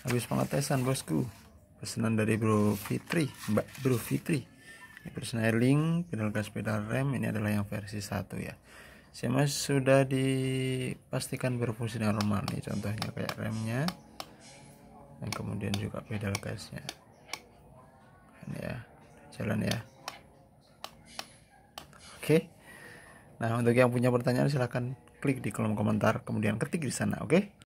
habis pengetesan bosku pesanan dari Bro Fitri Mbak Bro Fitri ini persneling pedal gas pedal rem ini adalah yang versi satu ya saya sudah dipastikan berfungsi normal nih contohnya kayak remnya dan kemudian juga pedal gasnya ini ya jalan ya oke nah untuk yang punya pertanyaan silahkan klik di kolom komentar kemudian ketik di sana oke